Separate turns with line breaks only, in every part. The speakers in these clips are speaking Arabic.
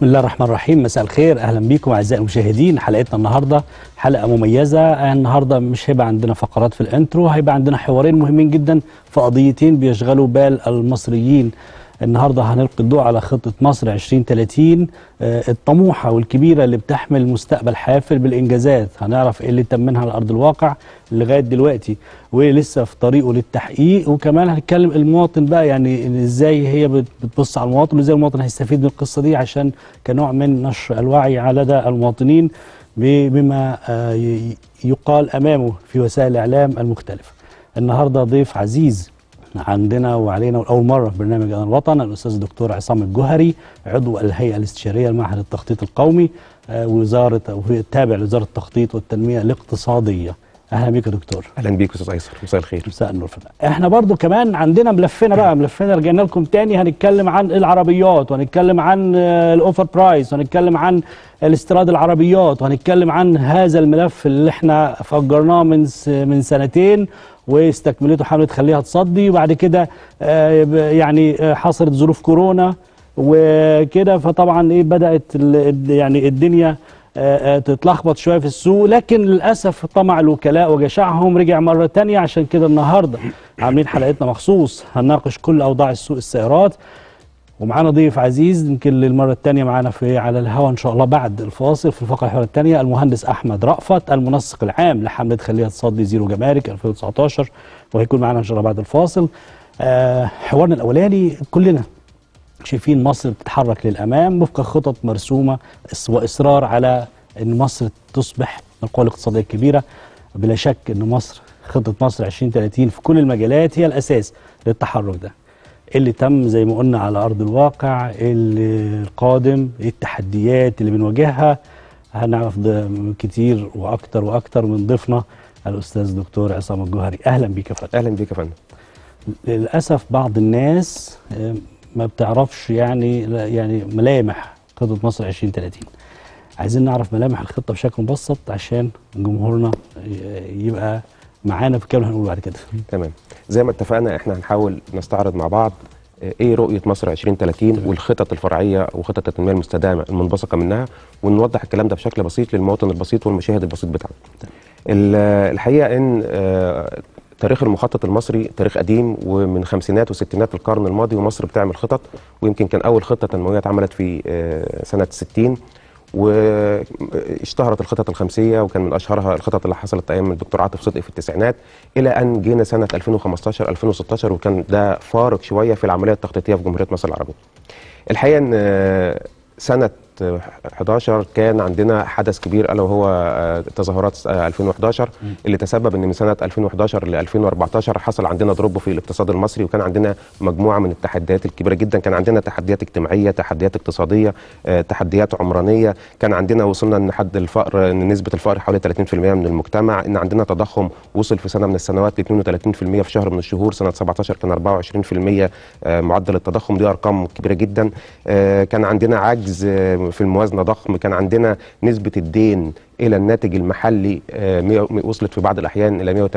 بسم الله الرحمن الرحيم مساء الخير اهلا بيكم اعزائي المشاهدين حلقتنا النهارده حلقه مميزه النهارده مش هيبقى عندنا فقرات في الانترو هيبقى عندنا حوارين مهمين جدا في قضيتين بيشغلوا بال المصريين النهارده هنلقي الضوء على خطه مصر 2030 آه، الطموحه والكبيره اللي بتحمل مستقبل حافل بالانجازات هنعرف ايه اللي تم منها على ارض الواقع لغايه دلوقتي ولسه في طريقه للتحقيق وكمان هنتكلم المواطن بقى يعني ازاي هي بتبص على المواطن وازاي المواطن هيستفيد من القصه دي عشان كنوع من نشر الوعي على لدى المواطنين بما آه، يقال امامه في وسائل الاعلام المختلفه. النهارده ضيف عزيز عندنا وعلينا لاول مره في برنامج انا الوطن الاستاذ الدكتور عصام الجهري عضو الهيئه الاستشاريه لمعهد التخطيط القومي آه، وزاره التابع لوزاره التخطيط والتنميه الاقتصاديه اهلا بيك يا دكتور
اهلا بيك استاذ ايسر مساء الخير مساء النور
احنا برضو كمان عندنا ملفنا بقى ملفنا رجعنا لكم تاني هنتكلم عن العربيات وهنتكلم عن آه، الاوفر برايس وهنتكلم عن الاستيراد العربيات وهنتكلم عن هذا الملف اللي احنا فجرناه من من سنتين واستكملته حمله خليها تصدي وبعد كده آه، يعني آه، حصلت ظروف كورونا وكده فطبعا ايه بدات يعني الدنيا آه، تتلخبط شويه في السوق لكن للاسف طمع الوكلاء وجشعهم رجع مره تانية عشان كده النهارده عاملين حلقتنا مخصوص هنناقش كل اوضاع السوق السيارات ومعانا ضيف عزيز يمكن للمره الثانيه معانا في على الهواء ان شاء الله بعد الفاصل في الفقره الثانيه المهندس احمد رأفت المنسق العام لحمله خليه تصدي زيرو جمارك 2019 وهيكون معانا ان شاء الله بعد الفاصل آه حوارنا الاولاني كلنا شايفين مصر بتتحرك للامام وفق خطط مرسومه واصرار على ان مصر تصبح القوى الاقتصاديه الكبيره بلا شك ان مصر خطه مصر 2030 في كل المجالات هي الاساس للتحرك ده اللي تم زي ما قلنا على أرض الواقع اللي القادم إيه التحديات اللي بنواجهها هنعرف كتير وأكتر وأكتر من ضيفنا الأستاذ دكتور عصام الجوهري أهلا بيك يا فندم أهلا بيك يا فندم للأسف بعض الناس إيه، ما بتعرفش يعني يعني ملامح خطة مصر 2030 عايزين نعرف ملامح الخطة بشكل مبسط عشان
جمهورنا إيه، يبقى معانا في الكلام اللي هنقوله بعد كده تمام زي ما اتفقنا احنا هنحاول نستعرض مع بعض ايه رؤيه مصر 2030 والخطط الفرعيه وخطط التنميه المستدامه المنبثقه منها ونوضح الكلام ده بشكل بسيط للمواطن البسيط والمشاهد البسيط بتاعنا الحقيقه ان آه، تاريخ المخطط المصري تاريخ قديم ومن خمسينات وستينات القرن الماضي ومصر بتعمل خطط ويمكن كان اول خطه تنمويه اتعملت في آه، سنه 60 واشتهرت الخطط الخمسيه وكان من اشهرها الخطط اللي حصلت ايام الدكتور عاطف صدقي في التسعينات الى ان جينا سنه 2015 2016 وكان ده فارق شويه في العمليه التخطيطيه في جمهوريه مصر العربيه. الحقيقه ان آه، سنه 11 كان عندنا حدث كبير الا وهو آه، تظاهرات 2011 آه، اللي تسبب ان من سنه 2011 ل 2014 حصل عندنا ضرب في الاقتصاد المصري وكان عندنا مجموعه من التحديات الكبيره جدا كان عندنا تحديات اجتماعيه تحديات اقتصاديه آه، تحديات عمرانيه كان عندنا وصلنا ان حد الفقر ان نسبه الفقر حوالي 30% من المجتمع ان عندنا تضخم وصل في سنه من السنوات ل 32% في شهر من الشهور سنه 17 كان 24% معدل التضخم دي ارقام كبيره جدا كان عندنا عجز في الموازنه ضخم كان عندنا نسبه الدين الى الناتج المحلي آه، وصلت في بعض الاحيان الى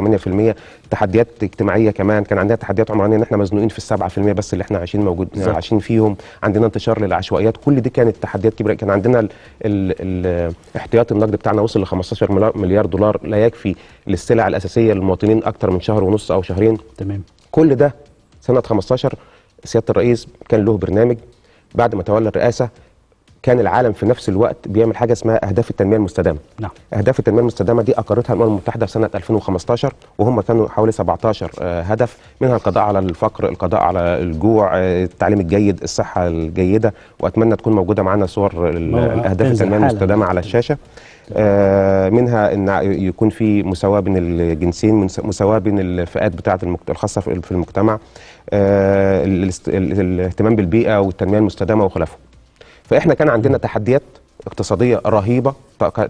108% تحديات اجتماعيه كمان كان عندنا تحديات عمرانيه ان احنا مزنوقين في السبعة في المية بس اللي احنا عايشين موجود عايشين فيهم عندنا انتشار للعشوائيات كل دي كانت تحديات كبيره كان عندنا ال احتياط النقد بتاعنا وصل ل 15 مليار دولار لا يكفي للسلع الاساسيه للمواطنين اكتر من شهر ونص او شهرين تمام كل ده سنه 15 سياده الرئيس كان له برنامج بعد ما تولى الرئاسه كان العالم في نفس الوقت بيعمل حاجه اسمها اهداف التنميه المستدامه نعم اهداف التنميه المستدامه دي اقرتها الامم المتحده في سنه 2015 وهم كانوا حوالي 17 آه، هدف منها القضاء على الفقر القضاء على الجوع آه، التعليم الجيد الصحه الجيده واتمنى تكون موجوده معانا صور الاهداف التنميه المستدامه على الشاشه آه، منها ان يكون في مساواه بين الجنسين مساواه بين الفئات بتاعه الخاصه في المجتمع الاهتمام بالبيئه والتنميه المستدامه وخلافه فاحنا كان عندنا تحديات اقتصاديه رهيبه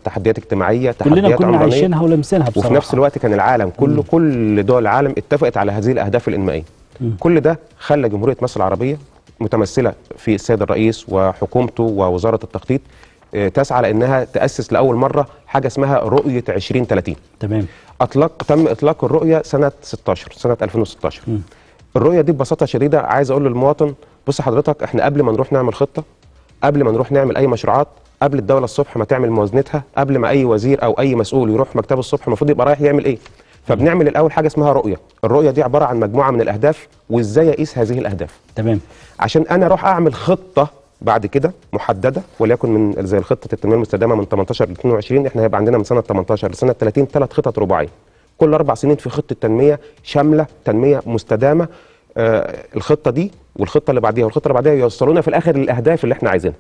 تحديات اجتماعيه تحديات كلنا كنا عمرانية. عايشينها
ولمسينها بصراحه وفي نفس
الوقت كان العالم كله مم. كل دول العالم اتفقت على هذه الاهداف الانمائيه مم. كل ده خلى جمهوريه مصر العربيه متمثله في السيد الرئيس وحكومته ووزاره التخطيط آه، تسعى لانها تاسس لاول مره حاجه اسمها رؤيه 2030 تمام اطلق تم اطلاق الرؤيه سنه 16 سنه 2016 مم. الرؤيه دي ببساطه شديده عايز اقول للمواطن بص حضرتك احنا قبل ما نروح نعمل خطه قبل ما نروح نعمل اي مشروعات قبل الدوله الصبح ما تعمل موازنتها قبل ما اي وزير او اي مسؤول يروح مكتبه الصبح المفروض يبقى رايح يعمل ايه فبنعمل الاول حاجه اسمها رؤيه الرؤيه دي عباره عن مجموعه من الاهداف وازاي اقيس هذه الاهداف تمام عشان انا اروح اعمل خطه بعد كده محدده وليكن من زي الخطه التنميه المستدامه من 18 ل 22 احنا هيبقى عندنا من سنه 18 لسنه 30 ثلاث خطط رباعيه كل اربع سنين في خطه تنميه شامله تنميه مستدامه آه، الخطه دي والخطه اللي بعديها والخطه اللي بعديها يوصلونا في الاخر للاهداف اللي احنا عايزينها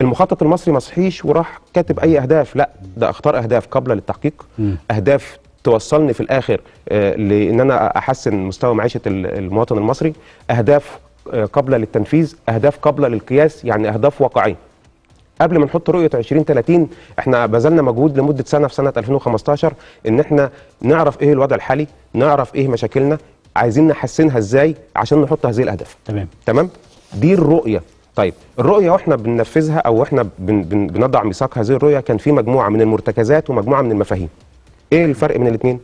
المخطط المصري ما صحيش وراح كاتب اي اهداف لا ده اختار اهداف قابله للتحقيق م. اهداف توصلني في الاخر آه، لان انا احسن مستوى معيشه المواطن المصري اهداف آه، قابله للتنفيذ اهداف قابله للقياس يعني اهداف واقعيه قبل ما نحط رؤيه 2030 احنا بذلنا مجهود لمده سنه في سنه 2015 ان احنا نعرف ايه الوضع الحالي نعرف ايه مشاكلنا عايزين نحسنها ازاي عشان نحط هذه الاهداف تمام تمام دي الرؤيه طيب الرؤيه واحنا بننفذها او واحنا بن بن بنضع ميثاق هذه الرؤيه كان في مجموعه من المرتكزات ومجموعه من المفاهيم ايه الفرق بين الاثنين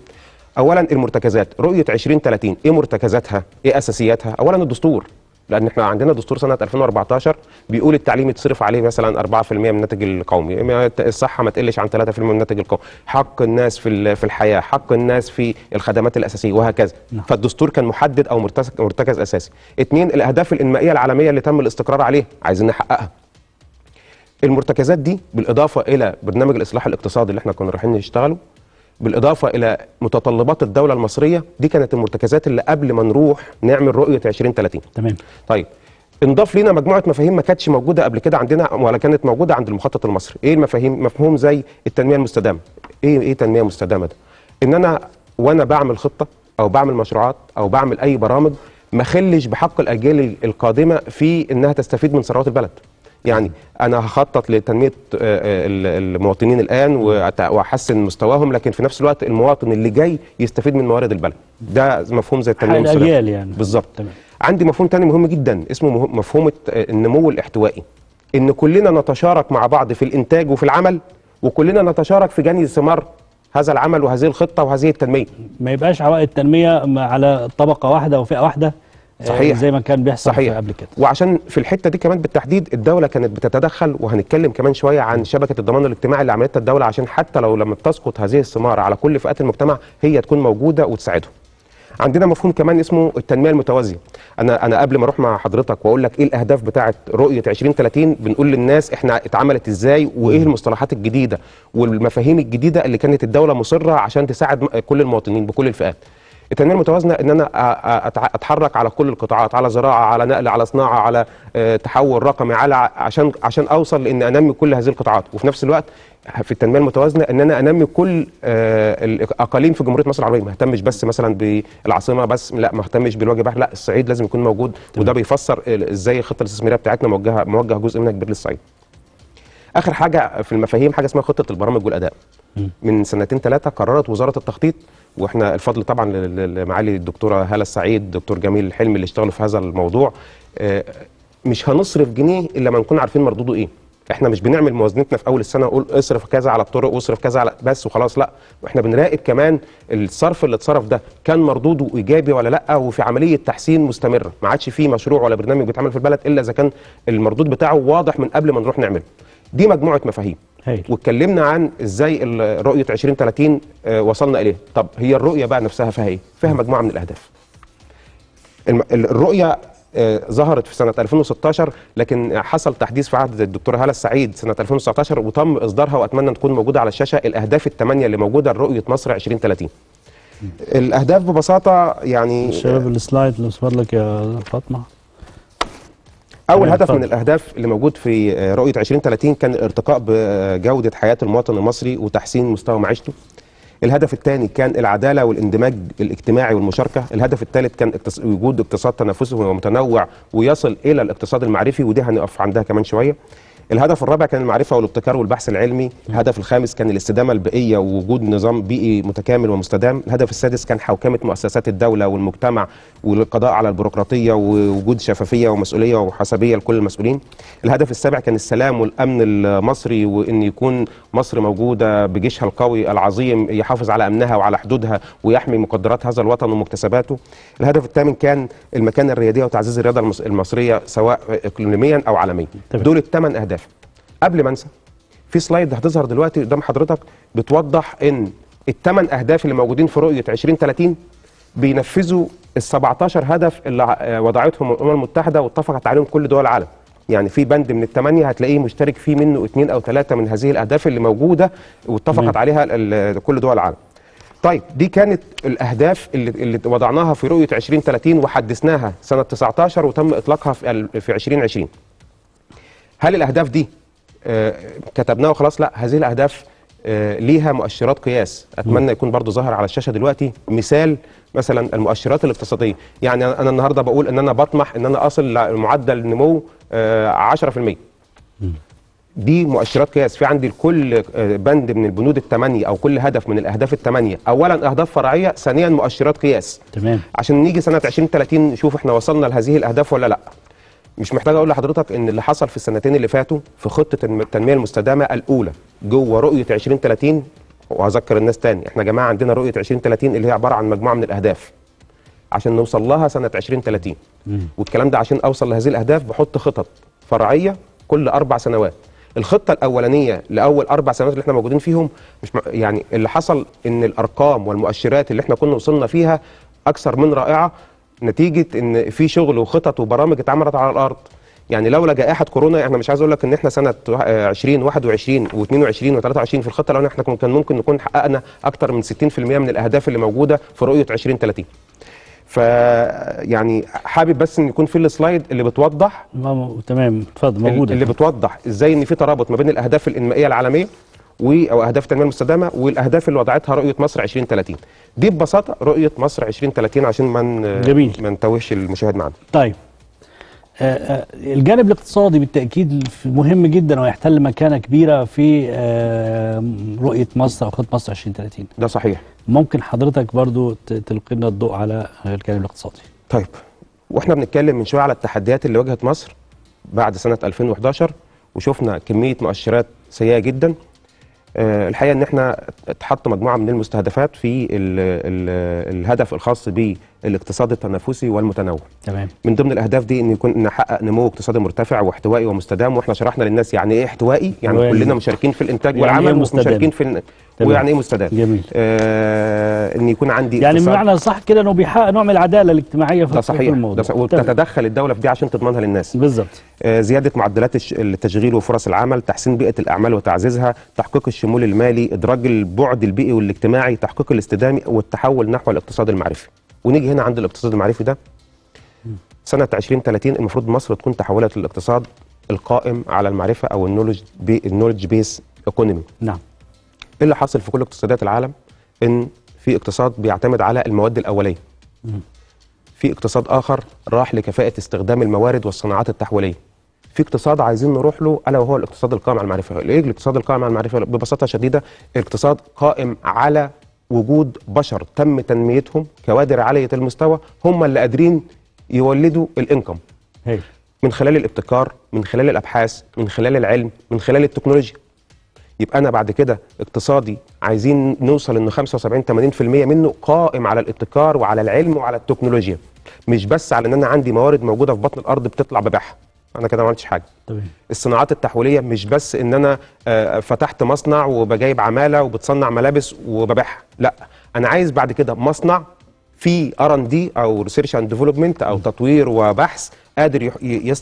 اولا المرتكزات رؤيه 2030 ايه مرتكزاتها ايه اساسياتها اولا الدستور لان احنا عندنا دستور سنه 2014 بيقول التعليم يتصرف عليه مثلا 4% من الناتج القومي الصحه ما تقلش عن 3% من الناتج القومي حق الناس في في الحياه حق الناس في الخدمات الاساسيه وهكذا نعم. فالدستور كان محدد او مرتكز اساسي اثنين الاهداف الانمائيه العالميه اللي تم الاستقرار عليها عايزين نحققها المرتكزات دي بالاضافه الى برنامج الاصلاح الاقتصادي اللي احنا كنا رايحين نشتغله بالاضافه الى متطلبات الدوله المصريه دي كانت المرتكزات اللي قبل ما نروح نعمل رؤيه 2030 تمام طيب انضاف لنا مجموعه مفاهيم ما كانتش موجوده قبل كده عندنا ولا كانت موجوده عند المخطط المصري ايه المفاهيم مفهوم زي التنميه المستدامه ايه ايه تنميه مستدامه ده ان انا وانا بعمل خطه او بعمل مشروعات او بعمل اي برامج ما خلش بحق الاجيال القادمه في انها تستفيد من ثروات البلد يعني انا هخطط لتنميه آه، آه، المواطنين الان واحسن مستواهم لكن في نفس الوقت المواطن اللي جاي يستفيد من موارد البلد ده مفهوم زي التنميه الاجيال يعني بالظبط عندي مفهوم تاني مهم جدا اسمه مفهوم النمو الاحتوائي ان كلنا نتشارك مع بعض في الانتاج وفي العمل وكلنا نتشارك في جني ثمار هذا العمل وهذه الخطه وهذه التنميه ما
يبقاش عوائد التنميه على طبقه واحده وفئه واحده آه، صحيح زي ما كان بيحصل صحيح. قبل
كده وعشان في الحته دي كمان بالتحديد الدوله كانت بتتدخل وهنتكلم كمان شويه عن شبكه الضمان الاجتماعي اللي عملتها الدوله عشان حتى لو لما بتسقط هذه الثمار على كل فئات المجتمع هي تكون موجوده وتساعدهم عندنا مفهوم كمان اسمه التنميه المتوازيه انا انا قبل ما اروح مع حضرتك واقول لك ايه الاهداف بتاعه رؤيه 2030 بنقول للناس احنا اتعملت ازاي وايه المصطلحات الجديده والمفاهيم الجديده اللي كانت الدوله مصره عشان تساعد كل المواطنين بكل الفئات التنميه المتوازنه ان انا اتحرك على كل القطاعات على زراعه على نقل على صناعه على آه، تحول رقمي على عشان عشان اوصل لان انمي كل هذه القطاعات وفي نفس الوقت في التنميه المتوازنه ان انا انمي كل آه، الاقاليم في جمهوريه مصر العربيه ما اهتمش بس مثلا بالعاصمه بس لا ما اهتمش بالوجه البحري لا الصعيد لازم يكون موجود وده بيفسر ازاي الخطه الاستثماريه بتاعتنا موجهه موجه جزء منها كبير للصعيد اخر حاجه في المفاهيم حاجه اسمها خطه البرامج والاداء من سنتين ثلاثه قررت وزاره التخطيط واحنا الفضل طبعا لمعالي الدكتوره هاله السعيد دكتور جميل حلمي اللي اشتغلوا في هذا الموضوع آه، مش هنصرف جنيه الا ما نكون عارفين مردوده ايه احنا مش بنعمل موازنتنا في اول السنه اقول اصرف كذا على الطرق واصرف كذا على بس وخلاص لا احنا بنراقب كمان الصرف اللي اتصرف ده كان مردوده ايجابي ولا لا وفي عمليه تحسين مستمره ما عادش في مشروع ولا برنامج بيتعمل في البلد الا اذا كان المردود بتاعه واضح من قبل ما نروح نعمله دي مجموعه مفاهيم هيل. واتكلمنا عن ازاي رؤيه 2030 آه، وصلنا اليها طب هي الرؤيه بقى نفسها فيها ايه فيها مجموعه من الاهداف الرؤيه آه، ظهرت في سنة 2016 لكن حصل تحديث في عهد الدكتور هالة السعيد سنة 2019 وتم إصدارها وأتمنى تكون موجودة على الشاشة الأهداف الثمانية اللي موجودة لرؤية مصر 2030 الأهداف ببساطة يعني شباب السلايد لو لك يا فاطمة اول هدف من الاهداف اللي موجود في آه، رؤيه 2030 كان الارتقاء بجوده آه، حياه المواطن المصري وتحسين مستوى معيشته الهدف الثاني كان العداله والاندماج الاجتماعي والمشاركه الهدف الثالث كان وجود اقتصاد تنافسي ومتنوع ويصل الى الاقتصاد المعرفي ودي هنقف عندها كمان شويه الهدف الرابع كان المعرفه والابتكار والبحث العلمي الهدف الخامس كان الاستدامه البيئيه ووجود نظام بيئي متكامل ومستدام الهدف السادس كان حوكمه مؤسسات الدوله والمجتمع والقضاء على البيروقراطيه ووجود شفافيه ومسؤوليه وحسابيه لكل المسؤولين الهدف السابع كان السلام والامن المصري وان يكون مصر موجوده بجيشها القوي العظيم يحافظ على امنها وعلى حدودها ويحمي مقدرات هذا الوطن ومكتسباته الهدف الثامن كان المكانه الرياديه وتعزيز الرياضه المصريه سواء اقليميا او عالميا دول الثمان اهداف قبل ما انسى في سلايد هتظهر دلوقتي قدام حضرتك بتوضح ان الثمان اهداف اللي موجودين في رؤيه 2030 بينفذوا ال 17 هدف اللي آه، وضعتهم الامم المتحده واتفقت عليهم كل دول العالم يعني في بند من الثمانيه هتلاقيه مشترك فيه منه اثنين او ثلاثه من هذه الاهداف اللي موجوده واتفقت عليها آه، كل دول العالم طيب دي كانت الاهداف اللي, اللي وضعناها في رؤيه 2030 وحدثناها سنه 19 وتم اطلاقها في في 2020 هل الاهداف دي آه، كتبناه وخلاص لا هذه الاهداف آه، ليها مؤشرات قياس اتمنى يكون برضو ظاهر على الشاشه دلوقتي مثال مثلا المؤشرات الاقتصاديه يعني انا النهارده بقول ان انا بطمح ان انا اصل لمعدل نمو 10% آه، دي مؤشرات قياس في عندي كل بند من البنود الثمانيه او كل هدف من الاهداف الثمانيه اولا اهداف فرعيه ثانيا مؤشرات قياس تمام عشان نيجي سنه 2030 نشوف احنا وصلنا لهذه الاهداف ولا لا مش محتاج اقول لحضرتك ان اللي حصل في السنتين اللي فاتوا في خطه التنميه المستدامه الاولى جوه رؤيه 2030 واذكر الناس تاني احنا يا جماعه عندنا رؤيه 2030 اللي هي عباره عن مجموعه من الاهداف عشان نوصل لها سنه 2030 والكلام ده عشان اوصل لهذه الاهداف بحط خطط فرعيه كل اربع سنوات الخطه الاولانيه لاول اربع سنوات اللي احنا موجودين فيهم مش يعني اللي حصل ان الارقام والمؤشرات اللي احنا كنا وصلنا فيها اكثر من رائعه نتيجه ان في شغل وخطط وبرامج اتعملت على الارض يعني لولا جائحه كورونا احنا مش عايز اقول لك ان احنا سنه 20 21 و22 و23 في الخطه لو احنا كان ممكن نكون حققنا اكتر من 60% من الاهداف اللي موجوده في رؤيه 2030 ف يعني حابب بس ان يكون في السلايد اللي بتوضح تمام اتفضل موجوده اللي بتوضح ازاي ان في ترابط ما بين الاهداف الانمائيه العالميه و او اهداف التنميه المستدامه والاهداف اللي وضعتها رؤيه مصر 2030 دي ببساطه رؤيه مصر 2030 عشان ما جميل ما نتوهش المشاهد معانا طيب آه،
آه، الجانب الاقتصادي بالتاكيد مهم جدا ويحتل مكانه كبيره في آه، رؤيه مصر او خطه مصر 2030 ده صحيح ممكن حضرتك برضو
تلقي لنا الضوء على الجانب الاقتصادي طيب واحنا بنتكلم من شويه على التحديات اللي واجهت مصر بعد سنه 2011 وشفنا كميه مؤشرات سيئه جدا آه، الحقيقه ان احنا اتحط مجموعه من المستهدفات في الـ الـ الهدف الخاص بالاقتصاد التنافسي والمتنوع. تمام. من ضمن الاهداف دي ان يكون نحقق نمو اقتصادي مرتفع واحتوائي ومستدام واحنا شرحنا للناس يعني ايه احتوائي؟ يعني كلنا مشاركين في الانتاج يعني إيه والعمل مشاركين في تمام. ويعني ايه مستدام جميل آه ان يكون عندي يعني بمعنى صح كده انه بيحقق نوع من العداله الاجتماعيه في ده صحيح الموضوع ده صحيح تمام. الدوله في دي عشان تضمنها للناس بالظبط آه زياده معدلات التشغيل وفرص العمل تحسين بيئه الاعمال وتعزيزها تحقيق الشمول المالي ادراج البعد البيئي والاجتماعي تحقيق الاستدامه والتحول نحو الاقتصاد المعرفي ونيجي هنا عند الاقتصاد المعرفي ده سنه 2030 المفروض مصر تكون تحولت للاقتصاد القائم على المعرفه او النولج بي النولج بيس ايكونومي نعم ايه اللي حاصل في كل اقتصادات العالم ان في اقتصاد بيعتمد على المواد الاوليه في اقتصاد اخر راح لكفاءه استخدام الموارد والصناعات التحويليه في اقتصاد عايزين نروح له الا وهو الاقتصاد القائم على المعرفه ليه الاقتصاد القائم على المعرفه ببساطه شديده اقتصاد قائم على وجود بشر تم تنميتهم كوادر عاليه المستوى هم اللي قادرين يولدوا الانكم من خلال الابتكار من خلال الابحاث من خلال العلم من خلال التكنولوجيا يبقى انا بعد كده اقتصادي عايزين نوصل ان 75 80% منه قائم على الابتكار وعلى العلم وعلى التكنولوجيا مش بس على ان انا عندي موارد موجوده في بطن الارض بتطلع ببيعها انا كده ما عملتش حاجه طبعا. الصناعات التحويليه مش بس ان انا آه، فتحت مصنع وبجيب عماله وبتصنع ملابس وببيعها لا انا عايز بعد كده مصنع في ار ان دي او ريسيرش اند ديفلوبمنت او تطوير وبحث قادر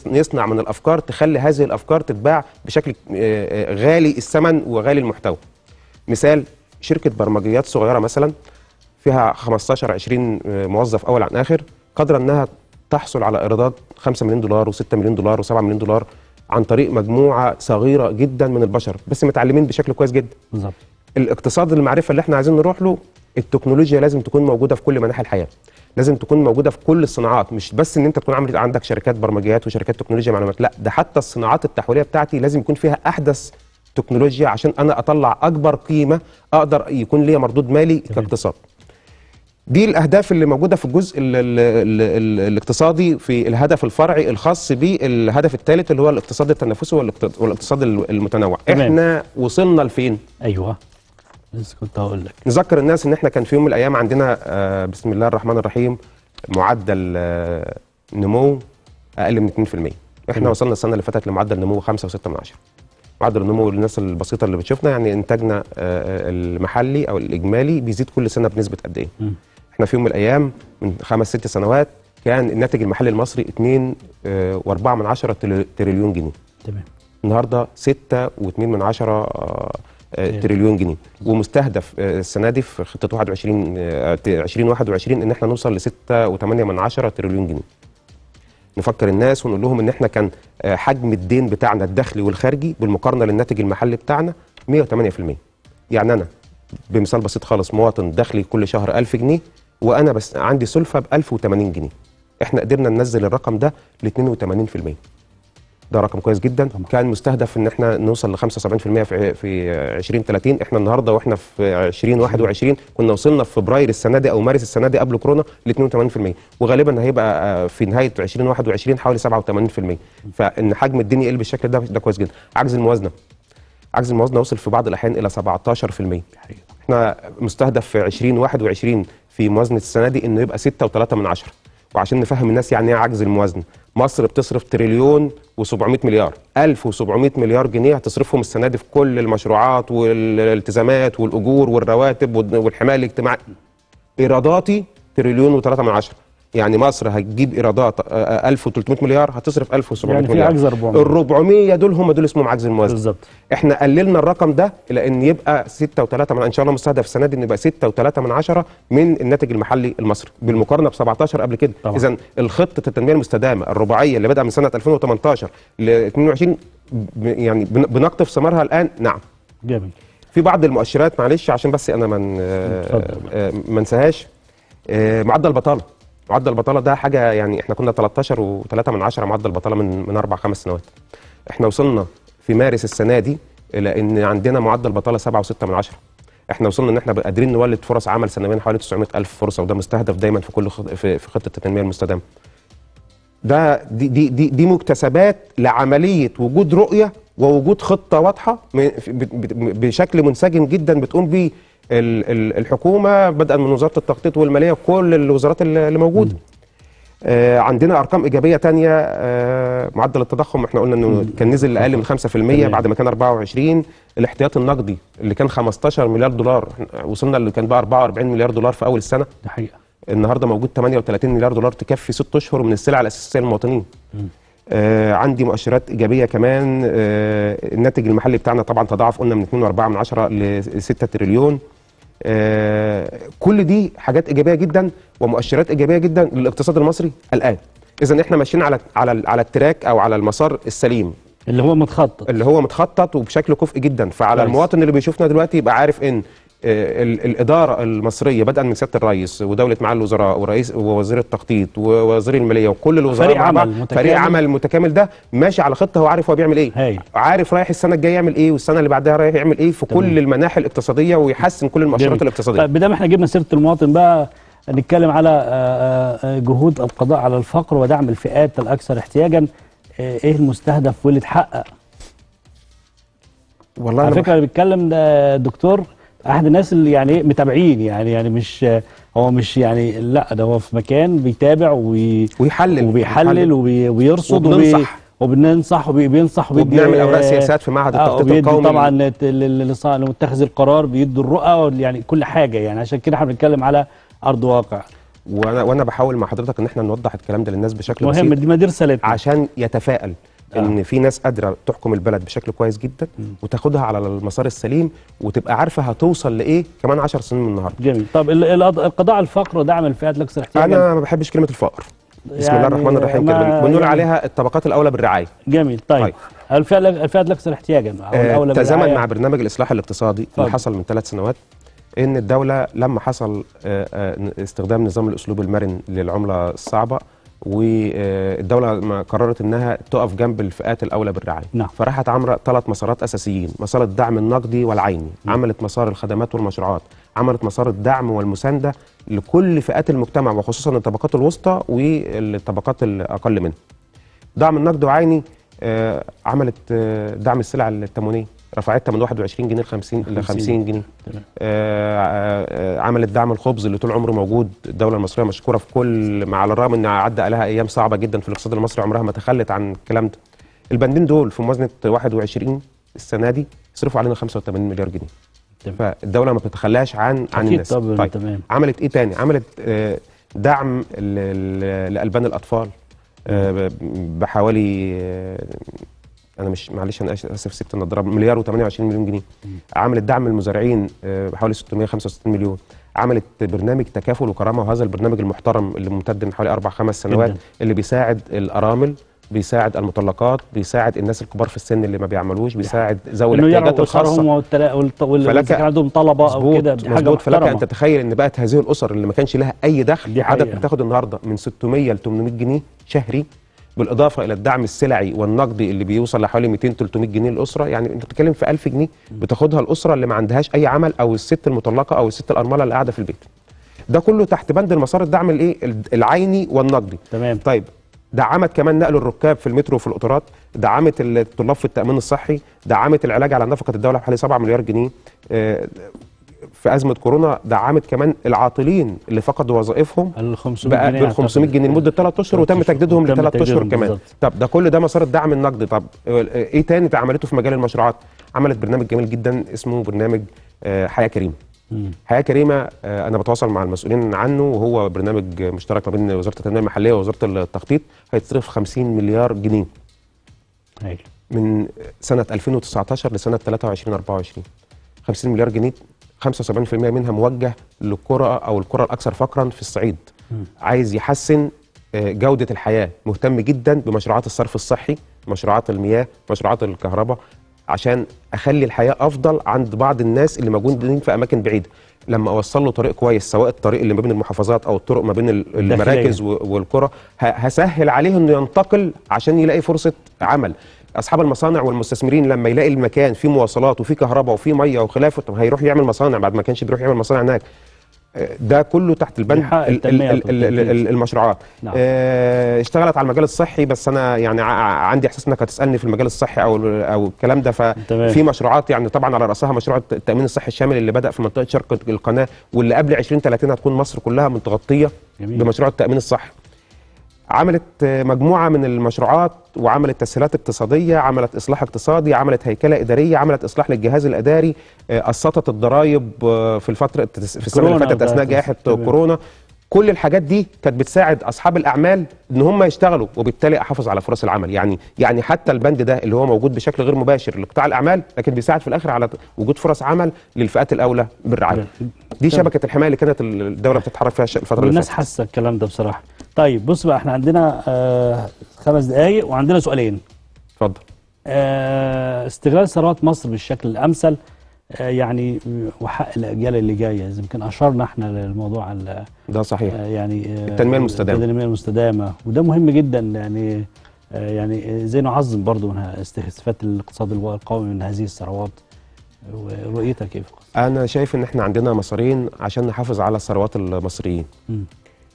يصنع من الافكار تخلي هذه الافكار تتباع بشكل آه، آه، غالي الثمن وغالي المحتوى مثال شركه برمجيات صغيره مثلا فيها 15 20 آه، موظف اول عن اخر قادره انها تحصل على ايرادات 5 مليون دولار و6 مليون دولار و7 مليون دولار عن طريق مجموعه صغيره جدا من البشر بس متعلمين بشكل كويس جدا بالظبط الاقتصاد المعرفه اللي احنا عايزين نروح له التكنولوجيا لازم تكون موجوده في كل مناحي الحياه لازم تكون موجوده في كل الصناعات مش بس ان انت تكون عامل عندك شركات برمجيات وشركات تكنولوجيا معلومات لا ده حتى الصناعات التحويليه بتاعتي لازم يكون فيها احدث تكنولوجيا عشان انا اطلع اكبر قيمه اقدر يكون ليا مردود مالي كاقتصاد دي الاهداف اللي موجوده في الجزء الـ الـ الـ الاقتصادي في الهدف الفرعي الخاص بالهدف الثالث اللي هو الاقتصاد التنافسي والاقتصاد المتنوع تمام. احنا وصلنا لفين ايوه
لسه كنت هقول لك
نذكر الناس ان احنا كان في يوم من الايام عندنا آه، بسم الله الرحمن الرحيم معدل آه، نمو اقل من 2% احنا وصلنا السنه اللي فاتت لمعدل نمو 5.6 معدل النمو للناس البسيطه اللي بتشوفنا يعني انتاجنا آه، المحلي او الاجمالي بيزيد كل سنه بنسبه قد ايه احنا في يوم من الايام من خمس ست سنوات كان الناتج المحلي المصري 2.4 تريليون جنيه تمام النهارده 6.2 آه، إيه. تريليون جنيه ومستهدف آه، السنه دي في خطه 21 2021 آه، ان احنا نوصل ل 6.8 تريليون جنيه نفكر الناس ونقول لهم ان احنا كان حجم الدين بتاعنا الداخلي والخارجي بالمقارنه للناتج المحلي بتاعنا 108% يعني انا بمثال بسيط خالص مواطن دخلي كل شهر 1000 جنيه وانا بس عندي سلفه ب 1080 جنيه احنا قدرنا ننزل الرقم ده ل 82% ده رقم كويس جدا كان مستهدف ان احنا نوصل ل 75% في في 2030 احنا النهارده واحنا في 2021 كنا وصلنا في فبراير السنه دي او مارس السنه دي قبل كورونا ل 82% وغالبا هيبقى آه، في نهايه 2021 حوالي 87% فان حجم الدنيا يقل بالشكل ده ده كويس جدا عجز الموازنه عجز الموازنه وصل في بعض الاحيان الى 17% احنا مستهدف في 2021 في موازنه السنه دي انه يبقى 6.3 من 10 وعشان نفهم الناس يعني ايه عجز الموازنه مصر بتصرف تريليون و700 مليار 1700 مليار جنيه هتصرفهم السنه دي في كل المشروعات والالتزامات والاجور والرواتب والحمايه الاجتماعيه ايراداتي تريليون و3 من عشرة يعني مصر هتجيب ايرادات 1300 آه، آه، مليار هتصرف 1700 يعني مليار يعني في عجز 400 ال 400 دول هم دول اسمهم عجز الموازنه بالظبط احنا قللنا الرقم ده الى ان يبقى 6 و3 من ان شاء الله مستهدف السنه دي ان يبقى 6 و3 من من الناتج المحلي المصري بالمقارنه ب 17 قبل كده اذا الخطه التنميه المستدامه الرباعيه اللي بدا من سنه 2018 ل 22 يعني بنقطف ثمارها الان نعم جميل في بعض المؤشرات معلش عشان بس انا ما من آه، انساهاش معدل البطاله معدل البطاله ده حاجه يعني احنا كنا 13 و3 من 10 معدل البطاله من من اربع خمس سنوات احنا وصلنا في مارس السنه دي الى ان عندنا معدل بطاله 7 و6 من 10 احنا وصلنا ان احنا قادرين نولد فرص عمل سنويا حوالي 900000 فرصه وده مستهدف دايما في كل خط... في... في خطه التنميه المستدامه ده دي دي دي, دي مكتسبات لعمليه وجود رؤيه ووجود خطه واضحه بشكل منسجم جدا بتقوم بيه الحكومه بدءا من وزاره التخطيط والماليه وكل الوزارات اللي موجوده آه، عندنا ارقام ايجابيه آه معدل التضخم احنا قلنا انه كان نزل لاقل من 5% بعد ما كان 24 الاحتياطي النقدي اللي كان 15 مليار دولار وصلنا اللي كان بقى 44 مليار دولار في اول السنه ده حقيقه النهارده موجود 38 مليار دولار تكفي 6 اشهر من السلع الاساسيه للمواطنين آه عندي مؤشرات ايجابيه كمان آه الناتج المحلي بتاعنا طبعا تضاعف قلنا من 2.4 من 10 ل 6 تريليون آه، كل دي حاجات ايجابيه جدا ومؤشرات ايجابيه جدا للاقتصاد المصري الان اذا احنا ماشيين على على على التراك او على المسار السليم اللي هو متخطط اللي هو متخطط وبشكل كفء جدا فعلى بس. المواطن اللي بيشوفنا دلوقتي يبقى عارف ان آه، الاداره المصريه بدءا من سياده الرئيس ودوله معالي الوزراء ورئيس ووزير التخطيط ووزير الماليه وكل الوزراء فريق عمل متكامل فريق عمل متكامل ده ماشي على خطه هو عارف هو بيعمل ايه هاي. عارف رايح السنه الجايه يعمل ايه والسنه اللي بعدها رايح يعمل ايه في كل المناحي الاقتصاديه ويحسن كل المؤشرات الاقتصاديه طيب ما احنا جبنا سيره المواطن بقى نتكلم
على آه، آه، جهود القضاء على الفقر ودعم الفئات الاكثر احتياجا ايه المستهدف واللي اتحقق والله على فكره اللي بيتكلم ده دكتور احد الناس اللي يعني إيه، متابعين يعني يعني مش هو مش يعني لا ده هو في مكان بيتابع وبي ويحلل وبيحلل وبيرصد وبينصح وبننصح وبينصح وبيدي وبنعمل اوراق آه، سياسات في معهد التخطيط آه، القومي طبعا لمتخذ القرار بيدوا الرؤى يعني كل حاجه يعني عشان كده احنا بنتكلم على ارض واقع
وانا وانا بحاول مع حضرتك ان احنا نوضح الكلام ده للناس بشكل مهم بسيط مهم دي ما دي رسالتنا عشان يتفائل آه. ان في ناس قادره تحكم البلد بشكل كويس جدا م. وتاخدها على المسار السليم وتبقى عارفه هتوصل لايه كمان 10 سنين من النهارده جميل طب القضاء على الفقر ودعم الفئات الاكثر احتياجا انا ما بحبش كلمه الفقر يعني بسم الله يعني الرحمن الرحيم كده بنقول يعني عليها الطبقات الاولى بالرعايه جميل طيب, طيب. الفئات الاكثر احتياجا او آه، الاولى تزامن مع برنامج الاصلاح الاقتصادي طيب. اللي حصل من ثلاث سنوات ان الدوله لما حصل آه، آه، استخدام نظام الاسلوب المرن للعمله الصعبه والدوله ما قررت انها تقف جنب الفئات الاولى بالرعايه نعم. فراحت عامله ثلاث مسارات اساسيين مسار الدعم النقدي والعيني نعم. عملت مسار الخدمات والمشروعات عملت مسار الدعم والمسانده لكل فئات المجتمع وخصوصا الطبقات الوسطى والطبقات الاقل منها دعم النقد وعيني آه، عملت آه، دعم السلع التموينيه رفعتها من 21 جنيه ل 50 ل 50 جنيه تمام آه، آه، عملت دعم الخبز اللي طول عمره موجود الدوله المصريه مشكوره في كل ما على الرغم ان عدى عليها ايام صعبه جدا في الاقتصاد المصري عمرها ما تخلت عن الكلام ده البندين دول في موازنه 21 السنه دي صرفوا علينا 85 مليار جنيه تمام. فالدوله ما بتتخلاش عن عن الناس طيب. تمام عملت ايه تاني عملت آه، دعم لالبان الاطفال بحوالي انا مش معلش انا اسف سبت النضاره مليار و28 مليون جنيه عملت دعم المزارعين بحوالي آه، 665 مليون عملت برنامج تكافل وكرامه وهذا البرنامج المحترم اللي ممتد من حوالي اربع خمس سنوات جدا. اللي بيساعد الارامل بيساعد المطلقات بيساعد الناس الكبار في السن اللي ما بيعملوش بيساعد ذوي الاحتياجات الخاصه
واللي عندهم
طلبه او كده مظبوط فلك انت تخيل ان بقت هذه الاسر اللي ما كانش لها اي دخل عدد بتاخد النهارده من 600 ل 800 جنيه شهري بالاضافه الى الدعم السلعي والنقدي اللي بيوصل لحوالي 200 300 جنيه للاسره يعني انت بتتكلم في 1000 جنيه بتاخدها الاسره اللي ما عندهاش اي عمل او الست المطلقه او الست الارمله اللي قاعده في البيت ده كله تحت بند المسار الدعم الايه العيني والنقدي تمام طيب دعمت كمان نقل الركاب في المترو وفي القطارات دعمت الطلاب في التامين الصحي دعمت العلاج على نفقه الدوله بحوالي 7 مليار جنيه آه، في ازمه كورونا دعمت كمان العاطلين اللي فقدوا وظائفهم ال 500 جنيه بال 500 جنيه لمده ثلاث اشهر وتم تجديدهم لثلاث اشهر كمان بالزبط. طب ده كل ده مسار الدعم النقدي طب آه، ايه تاني عملته في مجال المشروعات عملت برنامج جميل جدا اسمه برنامج آه، حياه كريمه حياه كريمه آه، انا بتواصل مع المسؤولين عنه وهو برنامج مشترك ما بين وزاره التنميه المحليه ووزاره التخطيط هيتصرف 50 مليار جنيه هيل. من سنه 2019 لسنه 23 24 50 مليار جنيه 75% منها موجه للكرة او القرى الاكثر فقرا في الصعيد عايز يحسن آه، جوده الحياه مهتم جدا بمشروعات الصرف الصحي مشروعات المياه مشروعات الكهرباء عشان اخلي الحياه افضل عند بعض الناس اللي موجودين في اماكن بعيده لما اوصل له طريق كويس سواء الطريق اللي ما بين المحافظات او الطرق ما بين المراكز والقرى هسهل عليه انه ينتقل عشان يلاقي فرصه عمل اصحاب المصانع والمستثمرين لما يلاقي المكان فيه مواصلات وفيه كهرباء وفيه ميه وخلافه طب هيروح يعمل مصانع بعد ما كانش بيروح يعمل مصانع هناك آه، ده كله تحت البند المشروعات نعم. اه اشتغلت على المجال الصحي بس انا يعني عندي احساس انك هتسالني في المجال الصحي او او الكلام ده ففي مشروعات يعني طبعا على راسها مشروع التامين الصحي الشامل اللي بدا في منطقه شرق القناه واللي قبل 2030 هتكون مصر كلها متغطيه جميل. بمشروع التامين الصحي عملت مجموعة من المشروعات وعملت تسهيلات اقتصادية عملت إصلاح اقتصادي عملت هيكلة إدارية عملت إصلاح للجهاز الإداري قسطت آه، الضرائب آه، في الفترة في السنة اللي فاتت أثناء جائحة كورونا كل الحاجات دي كانت بتساعد اصحاب الاعمال ان هم يشتغلوا وبالتالي احافظ على فرص العمل يعني يعني حتى البند ده اللي هو موجود بشكل غير مباشر لقطاع الاعمال لكن بيساعد في الاخر على وجود فرص عمل للفئات الاولى بالرعايه دي شبكه الحمايه اللي كانت الدوله بتتحرك فيها الفتره اللي فاتت الناس حاسه
الكلام ده بصراحه طيب بص بقى احنا عندنا آه خمس دقايق وعندنا سؤالين اتفضل آه استغلال ثروات مصر بالشكل الامثل آه يعني وحق الاجيال اللي جايه يمكن اشرنا احنا للموضوع ده صحيح آه يعني آه التنميه المستدامه التنميه المستدامه وده مهم جدا يعني آه يعني ازاي آه، نعظم برضو من استهدافات الاقتصاد القومي من هذه الثروات ورؤيتك ايه في
القصه؟ انا شايف ان احنا عندنا مسارين عشان نحافظ على ثروات المصريين. م.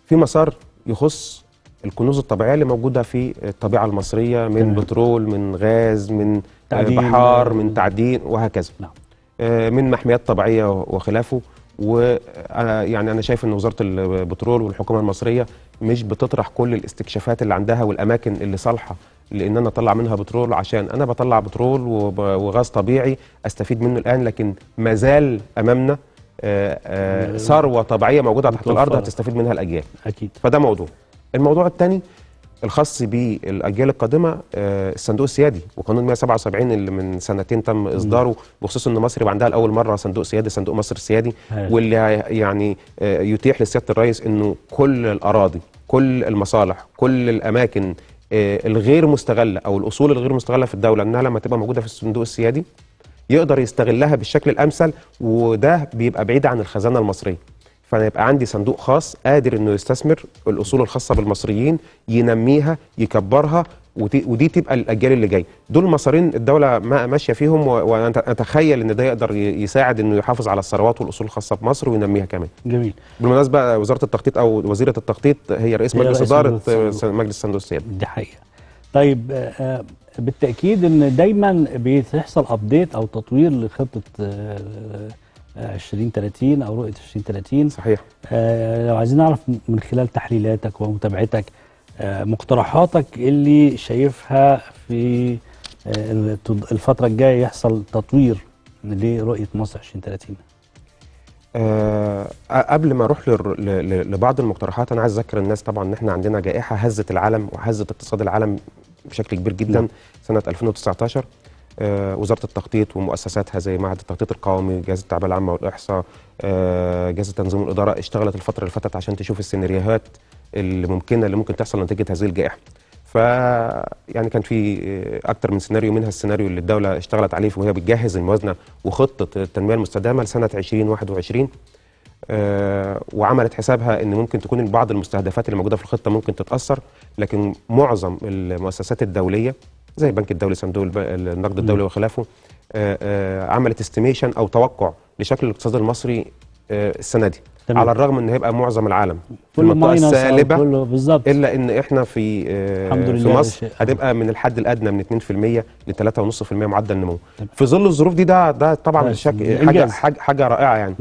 في مسار يخص الكنوز الطبيعيه اللي موجوده في الطبيعه المصريه من تمام. بترول من غاز من آه، تعدين. بحار من تعدين وهكذا نعم. آه، من محميات طبيعيه وخلافه ويعني آه، انا شايف ان وزاره البترول والحكومه المصريه مش بتطرح كل الاستكشافات اللي عندها والاماكن اللي صالحه لان انا اطلع منها بترول عشان انا بطلع بترول وغاز طبيعي استفيد منه الان لكن ما زال امامنا آه، آه، ثروه طبيعيه موجوده تحت الارض هتستفيد منها الاجيال اكيد فده موضوع الموضوع الثاني الخاص بالاجيال القادمه آه، الصندوق السيادي وقانون 177 اللي من سنتين تم اصداره بخصوص ان مصر يبقى عندها لاول مره صندوق سيادي صندوق مصر السيادي واللي يعني يتيح لسياده الرئيس انه كل الاراضي كل المصالح كل الاماكن الغير مستغله او الاصول الغير مستغله في الدوله انها لما تبقى موجوده في الصندوق السيادي يقدر يستغلها بالشكل الامثل وده بيبقى بعيد عن الخزانه المصريه فانا يبقى عندي صندوق خاص قادر انه يستثمر الاصول الخاصه بالمصريين ينميها يكبرها ودي تبقى الاجيال اللي جايه دول مسارين الدوله ماشيه فيهم وانا اتخيل ان ده يقدر يساعد انه يحافظ على الثروات والاصول الخاصه بمصر وينميها كمان جميل بالمناسبه وزاره التخطيط او وزيره التخطيط هي رئيس هي مجلس اداره مجلس صندوق السياده دي حقيقه
طيب آه, آه، بالتاكيد ان دايما بيحصل ابديت او تطوير لخطه 2030 آه، آه، او رؤيه 2030 صحيح آه، لو عايزين نعرف من خلال تحليلاتك ومتابعتك مقترحاتك اللي شايفها في الفتره الجايه يحصل تطوير لرؤيه مصر 2030
أه قبل ما اروح لبعض المقترحات انا عايز اذكر الناس طبعا ان احنا عندنا جائحه هزت العالم وهزت اقتصاد العالم بشكل كبير جدا نعم. سنه 2019 آه، وزاره التخطيط ومؤسساتها زي معهد التخطيط القومي جهاز التعبئه العامه والاحصاء آه، جهاز التنظيم والاداره اشتغلت الفتره اللي فاتت عشان تشوف السيناريوهات الممكنه اللي ممكن تحصل نتيجه هذه الجائحه ف يعني كان في آه، اكثر من سيناريو منها السيناريو اللي الدوله اشتغلت عليه وهي بتجهز الموازنه وخطه التنميه المستدامه لسنه 2021 آه، وعملت حسابها ان ممكن تكون بعض المستهدفات اللي موجوده في الخطه ممكن تتاثر لكن معظم المؤسسات الدوليه زي البنك الدولي صندوق النقد الدولي وخلافه آه، آه، عملت استيميشن او توقع لشكل الاقتصاد المصري آه، السنه دي تمام. على الرغم ان هيبقى معظم العالم في المنطقه السالبه كله بالظبط الا ان احنا في آه، الحمد لله في مصر هتبقى من الحد الادنى من 2% ل 3.5% معدل النمو تمام. في ظل الظروف دي ده ده طبعا شك... حاجه حاجه رائعه يعني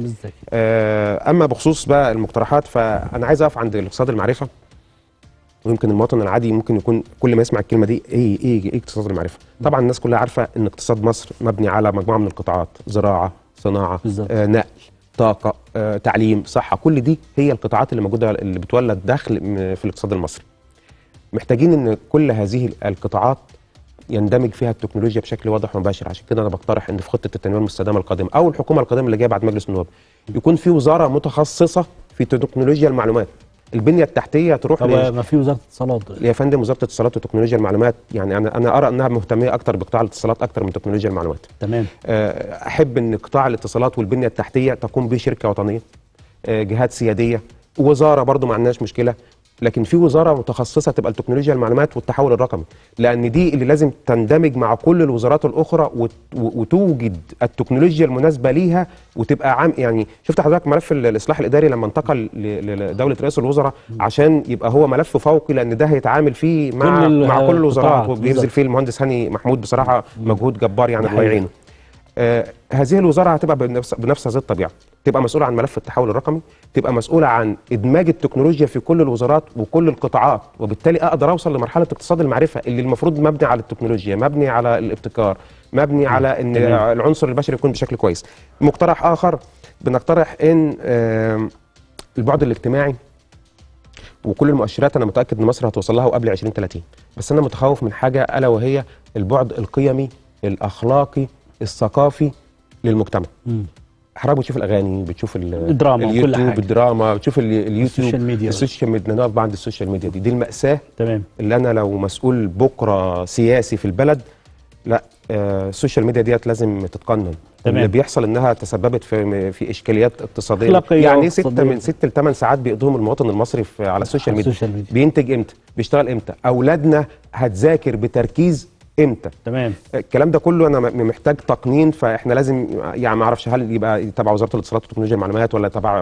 آه اما بخصوص بقى المقترحات فانا عايز اقف عند الاقتصاد المعرفه ويمكن المواطن العادي ممكن يكون كل ما يسمع الكلمه دي ايه ايه, إيه اقتصاد المعرفه طبعا الناس كلها عارفه ان اقتصاد مصر مبني على مجموعه من القطاعات زراعه صناعه آه نقل طاقه آه، تعليم صحه كل دي هي القطاعات اللي موجوده اللي بتولد دخل في الاقتصاد المصري محتاجين ان كل هذه القطاعات يندمج فيها التكنولوجيا بشكل واضح ومباشر عشان كده انا بقترح ان في خطه التنميه المستدامه القادمه او الحكومه القادمه اللي جايه بعد مجلس النواب يكون في وزاره متخصصه في تكنولوجيا المعلومات البنيه التحتيه تروح طب ما
في وزاره اتصالات
يا فندم وزاره الاتصالات وتكنولوجيا المعلومات يعني انا انا ارى انها مهتميه اكتر بقطاع الاتصالات اكتر من تكنولوجيا المعلومات تمام آه، احب ان قطاع الاتصالات والبنيه التحتيه تقوم به شركه وطنيه آه، جهات سياديه وزاره برضو ما عندناش مشكله لكن في وزاره متخصصه تبقى لتكنولوجيا المعلومات والتحول الرقمي لان دي اللي لازم تندمج مع كل الوزارات الاخرى وتوجد التكنولوجيا المناسبه ليها وتبقى عام يعني شفت حضرتك ملف الاصلاح الاداري لما انتقل لدوله رئيس الوزراء عشان يبقى هو ملف فوقي لان ده هيتعامل فيه مع كل مع كل الوزارات وبيبذل فيه المهندس هاني محمود بصراحه مجهود جبار يعني الله يعينه آه، هذه الوزاره هتبقى بنفس بنفس هذه الطبيعه تبقى مسؤوله عن ملف التحول الرقمي تبقى مسؤوله عن ادماج التكنولوجيا في كل الوزارات وكل القطاعات وبالتالي اقدر اوصل لمرحله اقتصاد المعرفه اللي المفروض مبني على التكنولوجيا مبني على الابتكار مبني على ان العنصر البشري يكون بشكل كويس مقترح اخر بنقترح ان البعد الاجتماعي وكل المؤشرات انا متاكد ان مصر هتوصل لها قبل 2030 بس انا متخوف من حاجه الا وهي البعد القيمي الاخلاقي الثقافي للمجتمع حضرتك بتشوف الاغاني بتشوف الدراما كل حاجة. الدراما بتشوف اليوتيوب السوشيال ميديا السوشيال ميديا نقف عند السوشيال ميديا دي دي الماساه تمام اللي انا لو مسؤول بكره سياسي في البلد لا آه، السوشيال ميديا ديت لازم تتقنن تمام. اللي بيحصل انها تسببت في في اشكاليات اقتصاديه اخلاقيه يعني 6 من 6 ل 8 ساعات بيقضيهم المواطن المصري على السوشيال ميديا. السوشيال ميديا بينتج امتى بيشتغل امتى اولادنا هتذاكر بتركيز امتى تمام الكلام ده كله انا محتاج تقنين فاحنا لازم يعني ما اعرفش هل يبقى تبع وزاره الاتصالات وتكنولوجيا المعلومات ولا تبع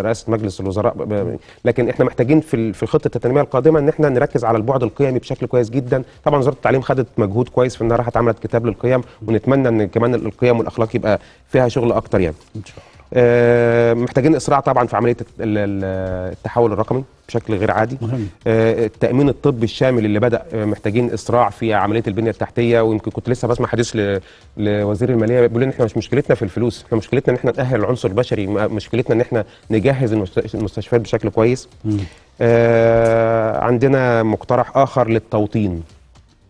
رئاسه مجلس الوزراء لكن احنا محتاجين في في خطه التنميه القادمه ان احنا نركز على البعد القيمي بشكل كويس جدا طبعا وزاره التعليم خدت مجهود كويس في انها راحت عملت كتاب للقيم ونتمنى ان كمان القيم والاخلاق يبقى فيها شغل اكتر يعني ان شاء الله آه، محتاجين اسراع طبعا في عمليه التحول الرقمي بشكل غير عادي مهم. آه، التامين الطبي الشامل اللي بدا آه، محتاجين اسراع في عمليه البنيه التحتيه ويمكن كنت لسه بسمع حديث لوزير الماليه بيقول ان احنا مش مشكلتنا في الفلوس احنا مشكلتنا ان احنا ناهل العنصر البشري مشكلتنا ان احنا نجهز المستشفيات بشكل كويس عندنا مقترح اخر للتوطين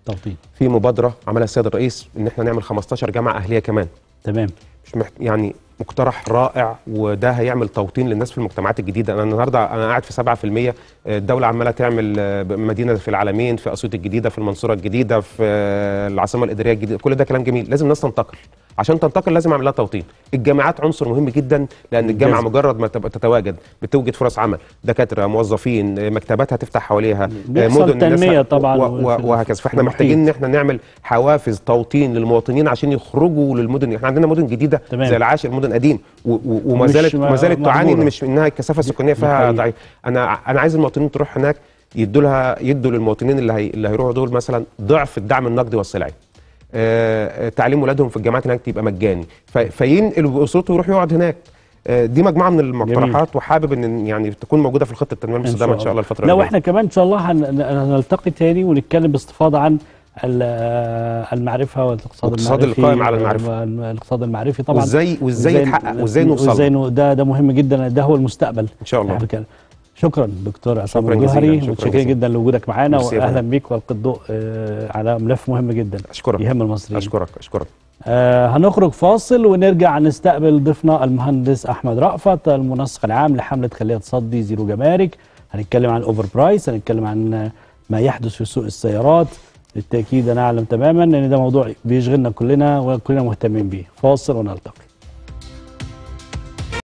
توطين في مبادره عملها السيد الرئيس ان احنا نعمل 15 جامعه اهليه كمان تمام مش محت... يعني مقترح رائع وده هيعمل توطين للناس في المجتمعات الجديده انا النهارده انا قاعد في 7% الدوله عماله تعمل آه، مدينه في العالمين في اسيوط الجديده في المنصوره الجديده في آه، العاصمه الاداريه الجديده كل ده كلام جميل لازم الناس تنتقل عشان تنتقل لازم اعمل لها توطين الجامعات عنصر مهم جدا لان الجامعه مجرد ما تتواجد بتوجد فرص عمل دكاتره موظفين آه، مكتبات هتفتح حواليها مدن تنميه طبعا وهكذا فاحنا المحيط. محتاجين ان احنا نعمل حوافز توطين للمواطنين عشان يخرجوا للمدن احنا عندنا مدن جديده تمام. زي العاشر مدن قديم وما زالت ما زالت تعاني مش انها الكثافه السكانيه فيها ضعيفه انا انا عايز المواطنين تروح هناك يدوا لها يدوا للمواطنين اللي, هي اللي هيروحوا دول مثلا ضعف الدعم النقدي والسلعي آه, آه، تعليم ولادهم في الجامعات هناك تبقى مجاني فينقل اسرته ويروح يقعد هناك آه، دي مجموعه من المقترحات وحابب ان يعني تكون موجوده في الخطه التنميه المستدامه ان شاء الله الفتره الجايه. لا واحنا كمان ان شاء الله هنلتقي تاني ونتكلم باستفاضه عن
المعرفه والاقتصاد الاقتصاد القائم على المعرفه الاقتصاد المعرفي طبعا وازاي وازاي يتحقق وازاي نوصل وازاي ده ده مهم جدا ده هو المستقبل ان شاء الله بكلم. شكرا دكتور عصام الجوهري متشكرين جدا لوجودك معانا واهلا بيك والقي الضوء آه، على ملف مهم جدا اشكرك يهم المصريين اشكرك اشكرك آه هنخرج فاصل ونرجع نستقبل ضيفنا المهندس احمد رأفت المنسق العام لحمله خليه تصدي زيرو جمارك هنتكلم عن الاوفر برايس هنتكلم عن ما يحدث في سوق السيارات بالتأكيد أنا أعلم تماما أن ده موضوع بيشغلنا كلنا وكلنا مهتمين بيه فاصل ونلتقي